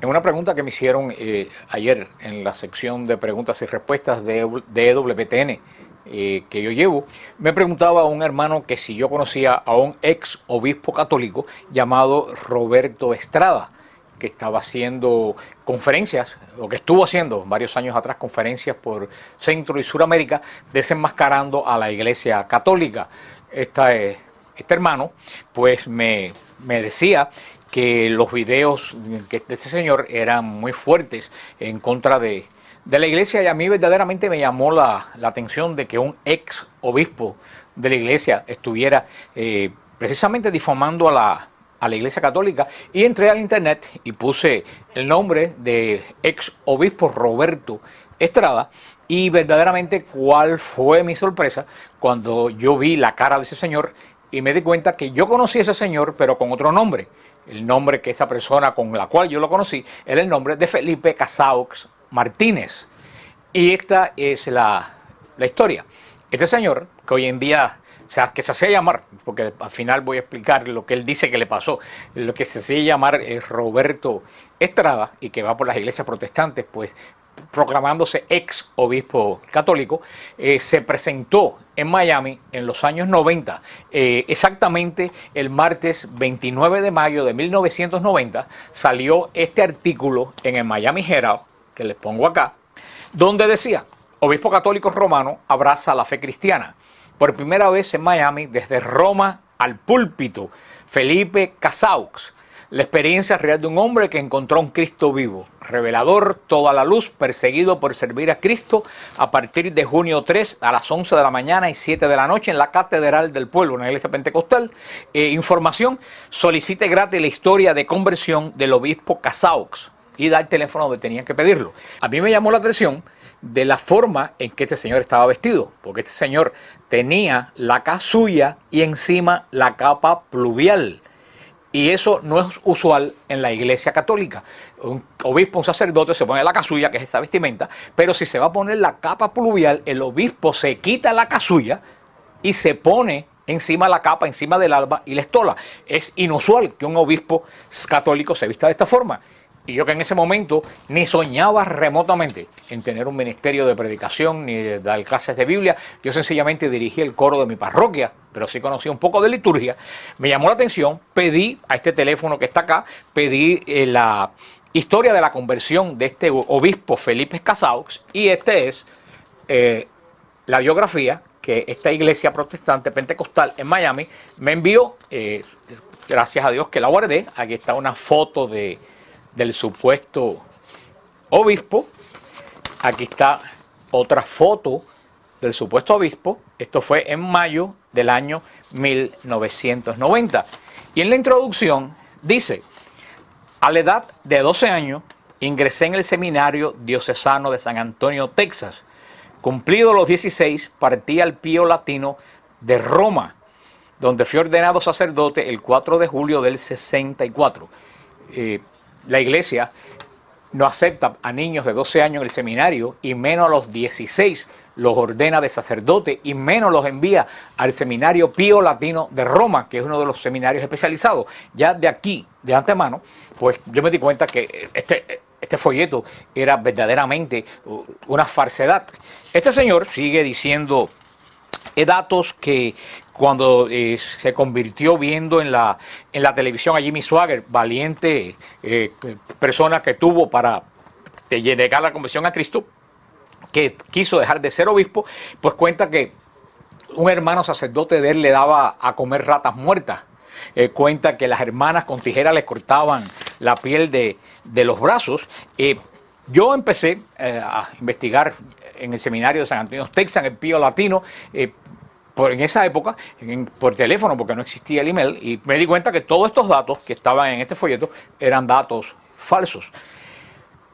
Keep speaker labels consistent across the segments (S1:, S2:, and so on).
S1: En una pregunta que me hicieron eh, ayer en la sección de preguntas y respuestas de, EWTN eh, que yo llevo, me preguntaba un hermano que si yo conocía a un ex obispo católico llamado Roberto Estrada, que estaba haciendo conferencias, o que estuvo haciendo varios años atrás conferencias por Centro y Suramérica, desenmascarando a la Iglesia Católica. Eh, este hermano, pues me decía que los videos de este señor eran muy fuertes en contra de, la iglesia y a mí verdaderamente me llamó la, atención de que un ex obispo de la iglesia estuviera eh, precisamente difamando a la, a la iglesia católica y entré al internet y puse el nombre de ex obispo Roberto Estrada y verdaderamente cuál fue mi sorpresa cuando yo vi la cara de ese señor y me di cuenta que yo conocí a ese señor pero con otro nombre el nombre que esa persona con la cual yo lo conocí era el nombre de Felipe Casaux Martínez. Y esta es la, historia. Este señor, que hoy en día o sea, que se hacía llamar, porque al final voy a explicar lo que él dice que le pasó, lo que se hacía llamar es Roberto Estrada y que va por las iglesias protestantes, pues proclamándose ex obispo católico, eh, se presentó en Miami en los años 90, eh, exactamente el martes 29 de mayo de 1990, salió este artículo en el Miami Herald, que les pongo acá, donde decía, obispo católico romano abraza la fe cristiana. Por primera vez en Miami, desde Roma al púlpito, Felipe Casaux la experiencia real de un hombre que encontró un Cristo vivo, revelador, toda la luz, perseguido por servir a Cristo a partir de junio 3 a las 11 de la mañana y 7 de la noche en la Catedral del Pueblo, en la Iglesia Pentecostal. Eh, información, solicite gratis la historia de conversión del obispo Casaux y da el teléfono donde tenían que pedirlo. A mí me llamó la atención de la forma en que este señor estaba vestido, porque este señor tenía la casulla y encima la capa pluvial y eso no es usual en la iglesia católica. Un obispo, un sacerdote se pone la casulla, que es esta vestimenta, pero si se va a poner la capa pluvial, el obispo se quita la casulla y se pone encima la capa, encima del alba y la estola. Es inusual que un obispo católico se vista de esta forma. Y yo que en ese momento ni soñaba remotamente en tener un ministerio de predicación ni de dar clases de Biblia. Yo sencillamente dirigí el coro de mi parroquia, pero sí conocí un poco de liturgia. Me llamó la atención, pedí a este teléfono que está acá, pedí eh, la historia de la conversión de este obispo Felipe Casaux y esta es eh, la biografía que esta iglesia protestante pentecostal en Miami me envió. Eh, gracias a Dios que la guardé. Aquí está una foto de del supuesto obispo. Aquí está otra foto del supuesto obispo. Esto fue en mayo del año 1990. Y en la introducción dice, a la edad de 12 años ingresé en el seminario diocesano de San Antonio, Texas. Cumplido los 16, partí al Pío Latino de Roma, donde fui ordenado sacerdote el 4 de julio del 64 la iglesia no acepta a niños de 12 años en el seminario y menos a los 16 los ordena de sacerdote y menos los envía al seminario Pío Latino de Roma, que es uno de los seminarios especializados. Ya de aquí, de antemano, pues yo me di cuenta que este, este folleto era verdaderamente una farsedad. Este señor sigue diciendo datos que, cuando eh, se convirtió viendo en la, en la televisión a Jimmy Swagger, valiente eh, persona que tuvo para llegar a la conversión a Cristo, que quiso dejar de ser obispo, pues cuenta que un hermano sacerdote de él le daba a comer ratas muertas. Eh, cuenta que las hermanas con tijeras le cortaban la piel de, los brazos. yo empecé a investigar en el seminario de San Antonio Texas, en el Pío Latino, en esa época por teléfono porque no existía el email y me di cuenta que todos estos datos que estaban en este folleto eran datos falsos.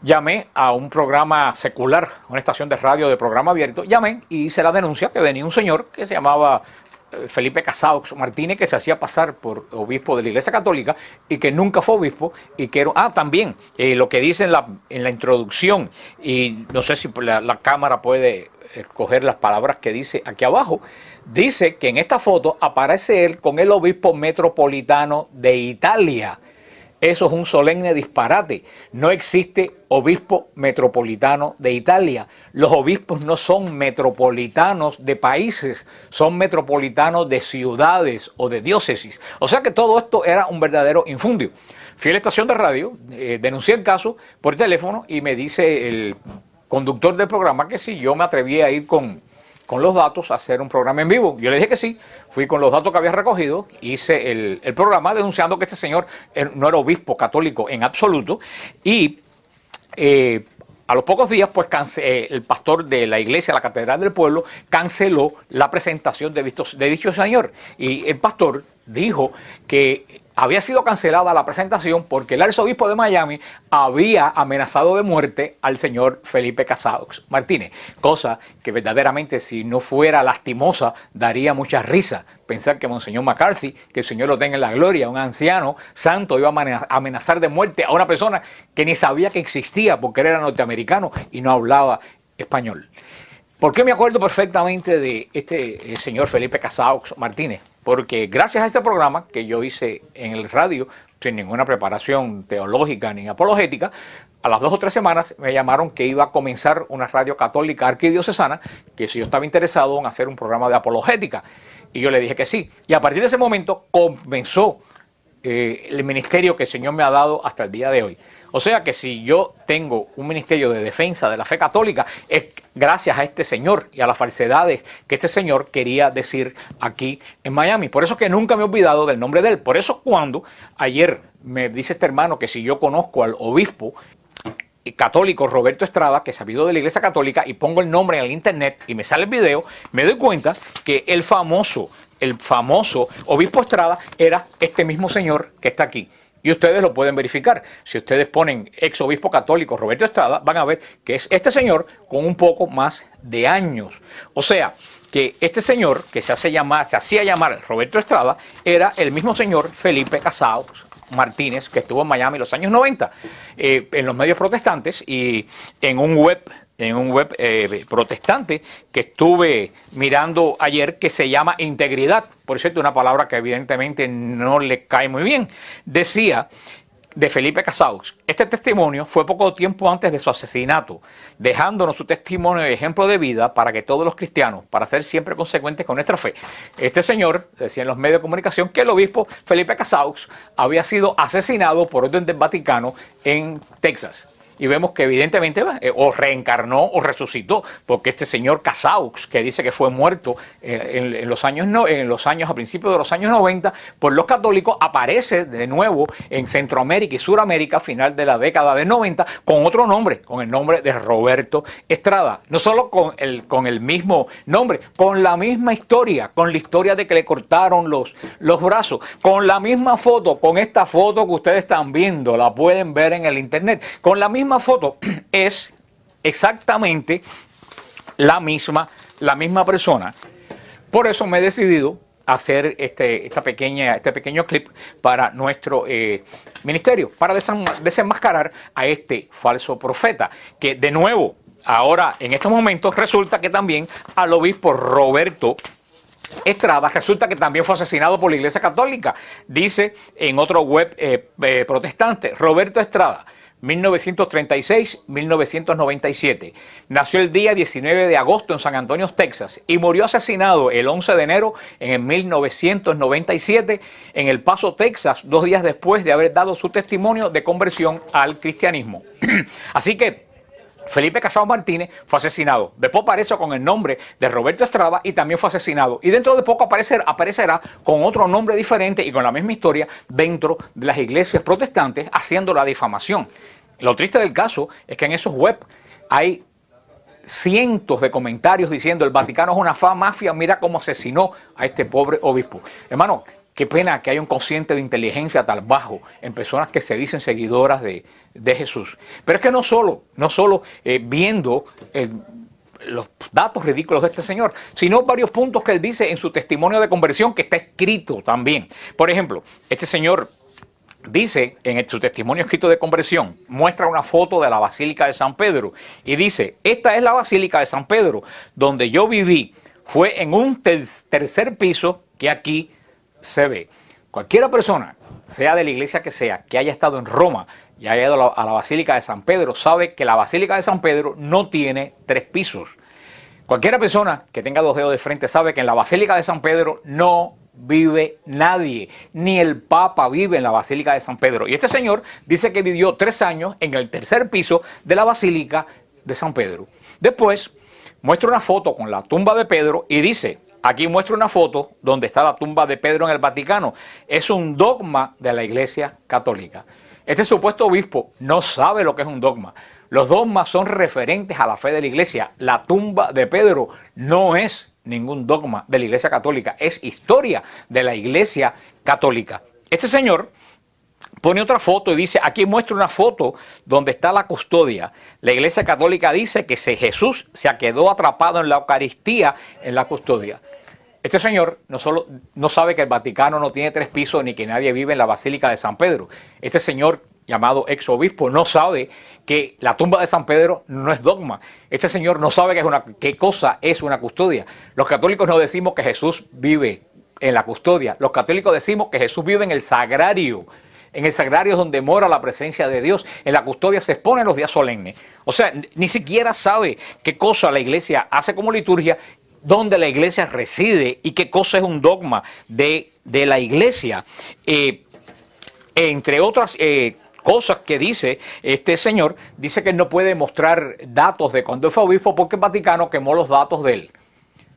S1: Llamé a un programa secular, una estación de radio de programa abierto, llamé y hice la denuncia que venía un señor que se llamaba eh, Felipe Casado Martínez, que se hacía pasar por obispo de la Iglesia Católica y que nunca fue obispo, y que era, ah, también, eh, lo que dice en la, en la, introducción, y no sé si la, la cámara puede escoger eh, las palabras que dice aquí abajo, Dice que en esta foto aparece él con el obispo metropolitano de Italia. Eso es un solemne disparate. No existe obispo metropolitano de Italia. Los obispos no son metropolitanos de países, son metropolitanos de ciudades o de diócesis. O sea que todo esto era un verdadero infundio. Fui a la estación de radio, eh, denuncié el caso por teléfono y me dice el conductor del programa que si yo me atreví a ir con, con los datos hacer un programa en vivo. Yo le dije que sí, fui con los datos que había recogido, hice el, programa denunciando que este señor er, no era obispo católico en absoluto y eh, a los pocos días, pues eh, el pastor de la iglesia, la catedral del pueblo, canceló la presentación de, de dicho señor. Y el pastor dijo que había sido cancelada la presentación porque el arzobispo de Miami había amenazado de muerte al señor Felipe Casados Martínez, cosa que verdaderamente si no fuera lastimosa daría mucha risa pensar que Monseñor McCarthy, que el Señor lo tenga en la gloria, un anciano santo iba a amenazar de muerte a una persona que ni sabía que existía porque era norteamericano y no hablaba español. ¿Por qué me acuerdo perfectamente de este eh, señor Felipe Casaux Martínez? Porque gracias a este programa que yo hice en el radio, sin ninguna preparación teológica ni apologética, a las dos o tres semanas me llamaron que iba a comenzar una radio católica arquidiocesana, que si yo estaba interesado en hacer un programa de apologética. Y yo le dije que sí. Y a partir de ese momento comenzó eh, el ministerio que el Señor me ha dado hasta el día de hoy. O sea que si yo tengo un ministerio de defensa de la fe católica, es gracias a este señor y a las falsedades que este señor quería decir aquí en Miami. Por eso que nunca me he olvidado del nombre de él. Por eso cuando ayer me dice este hermano que si yo conozco al obispo católico Roberto Estrada, que es sabido de la Iglesia Católica, y pongo el nombre en el internet y me sale el video, me doy cuenta que el famoso, el famoso obispo Estrada era este mismo señor que está aquí. Y ustedes lo pueden verificar. Si ustedes ponen ex obispo católico Roberto Estrada, van a ver que es este señor con un poco más de años. O sea, que este señor, que se, llamar, se hacía llamar Roberto Estrada, era el mismo señor Felipe Casados. Pues, Martínez, que estuvo en Miami en los años 90, eh, en los medios protestantes y en un web en un web eh, protestante que estuve mirando ayer que se llama integridad, por cierto, una palabra que evidentemente no le cae muy bien, decía de Felipe Casaux. Este testimonio fue poco tiempo antes de su asesinato, dejándonos su testimonio y ejemplo de vida para que todos los cristianos, para ser siempre consecuentes con nuestra fe. Este señor decía en los medios de comunicación que el obispo Felipe Casaux había sido asesinado por orden del Vaticano en Texas y vemos que evidentemente eh, o reencarnó o resucitó, porque este señor Casaux, que dice que fue muerto eh, en, los años no, en los años a principios de los años 90 por pues los católicos, aparece de nuevo en Centroamérica y Suramérica a final de la década de 90 con otro nombre, con el nombre de Roberto Estrada, no solo con el, con el mismo nombre, con la misma historia, con la historia de que le cortaron los, los brazos, con la misma foto, con esta foto que ustedes están viendo, la pueden ver en el internet, con la misma foto es exactamente la misma, la misma persona. Por eso me he decidido hacer este, esta pequeña, este pequeño clip para nuestro eh, ministerio, para desenmascarar a este falso profeta, que de nuevo, ahora en estos momentos, resulta que también al obispo Roberto Estrada resulta que también fue asesinado por la Iglesia Católica, dice en otro web eh, eh, protestante, Roberto Estrada. 1936-1997. Nació el día 19 de agosto en San Antonio, Texas, y murió asesinado el 11 de enero en el 1997 en El Paso, Texas, dos días después de haber dado su testimonio de conversión al cristianismo. Así que Felipe Casado Martínez fue asesinado. Después aparece con el nombre de Roberto Estrada y también fue asesinado. Y dentro de poco aparecerá, con otro nombre diferente y con la misma historia dentro de las iglesias protestantes haciendo la difamación. Lo triste del caso es que en esos web hay cientos de comentarios diciendo el Vaticano es una fa mafia, mira cómo asesinó a este pobre obispo. Hermano, qué pena que haya un consciente de inteligencia tan bajo en personas que se dicen seguidoras de, de Jesús. Pero es que no solo, no solo eh, viendo eh, los datos ridículos de este señor, sino varios puntos que él dice en su testimonio de conversión que está escrito también. Por ejemplo, este señor dice en su testimonio escrito de conversión, muestra una foto de la Basílica de San Pedro y dice, esta es la Basílica de San Pedro, donde yo viví, fue en un tercer piso que aquí se ve. Cualquiera persona, sea de la iglesia que sea, que haya estado en Roma y ha ido a la Basílica de San Pedro, sabe que la Basílica de San Pedro no tiene tres pisos. Cualquiera persona que tenga dos dedos de frente sabe que en la Basílica de San Pedro no vive nadie, ni el Papa vive en la Basílica de San Pedro. Y este señor dice que vivió tres años en el tercer piso de la Basílica de San Pedro. Después muestra una foto con la tumba de Pedro y dice, aquí muestra una foto donde está la tumba de Pedro en el Vaticano. Es un dogma de la Iglesia Católica. Este supuesto obispo no sabe lo que es un dogma. Los dogmas son referentes a la fe de la iglesia. La tumba de Pedro no es ningún dogma de la iglesia católica, es historia de la iglesia católica. Este señor pone otra foto y dice, aquí muestra una foto donde está la custodia. La iglesia católica dice que Jesús se quedó atrapado en la Eucaristía en la custodia. Este señor no solo no sabe que el Vaticano no tiene tres pisos ni que nadie vive en la Basílica de San Pedro. Este señor llamado ex obispo no sabe que la tumba de San Pedro no es dogma. Este señor no sabe qué, cosa es una custodia. Los católicos no decimos que Jesús vive en la custodia. Los católicos decimos que Jesús vive en el sagrario. En el sagrario es donde mora la presencia de Dios. En la custodia se expone los días solemnes. O sea, ni siquiera sabe qué cosa la iglesia hace como liturgia, dónde la iglesia reside y qué cosa es un dogma de, la iglesia. Eh, entre otras eh, cosas que dice este señor, dice que no puede mostrar datos de cuando fue obispo porque el Vaticano quemó los datos de él.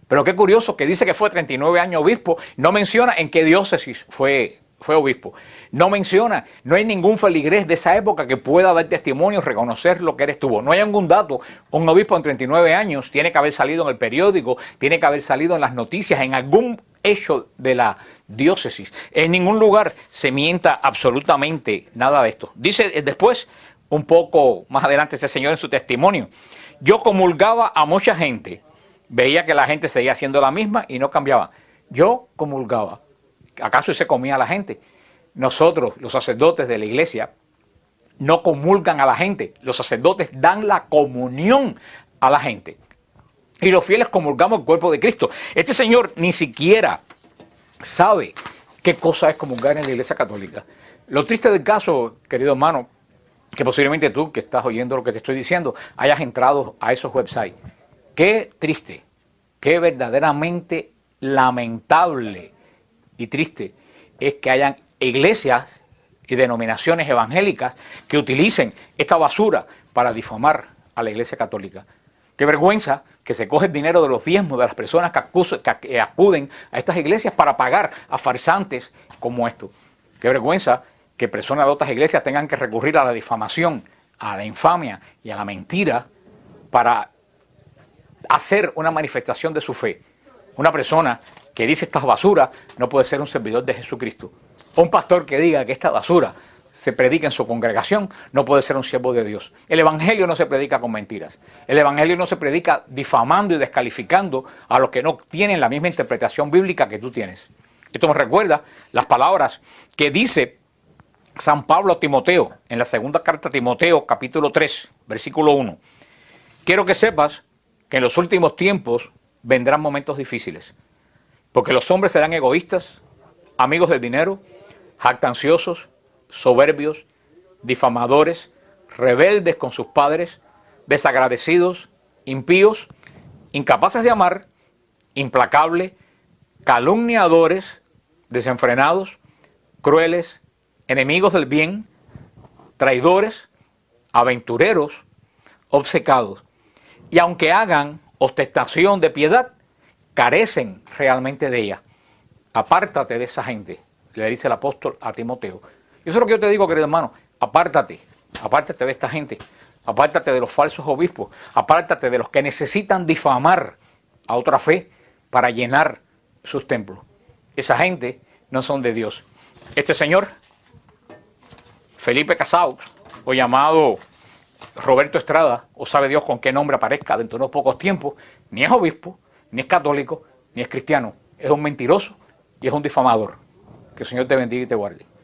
S1: Pero qué curioso que dice que fue 39 años obispo, no menciona en qué diócesis fue fue obispo. No menciona, no hay ningún feligrés de esa época que pueda dar testimonio, reconocer lo que eres estuvo. No hay ningún dato. Un obispo en 39 años tiene que haber salido en el periódico, tiene que haber salido en las noticias, en algún hecho de la diócesis. En ningún lugar se mienta absolutamente nada de esto. Dice eh, después, un poco más adelante ese señor en su testimonio, yo comulgaba a mucha gente, veía que la gente seguía haciendo la misma y no cambiaba. Yo comulgaba ¿Acaso se comía a la gente? Nosotros, los sacerdotes de la iglesia, no comulgan a la gente. Los sacerdotes dan la comunión a la gente. Y los fieles comulgamos el cuerpo de Cristo. Este señor ni siquiera sabe qué cosa es comulgar en la iglesia católica. Lo triste del caso, querido hermano, que posiblemente tú que estás oyendo lo que te estoy diciendo, hayas entrado a esos websites. Qué triste, qué verdaderamente lamentable y triste es que hayan iglesias y denominaciones evangélicas que utilicen esta basura para difamar a la Iglesia Católica. Qué vergüenza que se coge el dinero de los diezmos de las personas que, que eh, acuden a estas iglesias para pagar a farsantes como estos. Qué vergüenza que personas de otras iglesias tengan que recurrir a la difamación, a la infamia y a la mentira para hacer una manifestación de su fe. Una persona que dice estas basuras no puede ser un servidor de Jesucristo. Un pastor que diga que esta basura se predica en su congregación no puede ser un siervo de Dios. El Evangelio no se predica con mentiras. El Evangelio no se predica difamando y descalificando a los que no tienen la misma interpretación bíblica que tú tienes. Esto me recuerda las palabras que dice San Pablo a Timoteo en la segunda carta a Timoteo capítulo 3, versículo 1. Quiero que sepas que en los últimos tiempos vendrán momentos difíciles. Porque los hombres serán egoístas, amigos del dinero, jactanciosos, soberbios, difamadores, rebeldes con sus padres, desagradecidos, impíos, incapaces de amar, implacables, calumniadores, desenfrenados, crueles, enemigos del bien, traidores, aventureros, obcecados. Y aunque hagan ostentación de piedad, carecen realmente de ella. Apártate de esa gente, le dice el apóstol a Timoteo. Eso es lo que yo te digo, querido hermano, apártate, apártate de esta gente, apártate de los falsos obispos, apártate de los que necesitan difamar a otra fe para llenar sus templos. Esa gente no son de Dios. Este señor, Felipe Casaux, o llamado Roberto Estrada, o sabe Dios con qué nombre aparezca dentro de unos pocos tiempos, ni es obispo, ni es católico, ni es cristiano. Es un mentiroso y es un difamador. Que el Señor te bendiga y te guarde.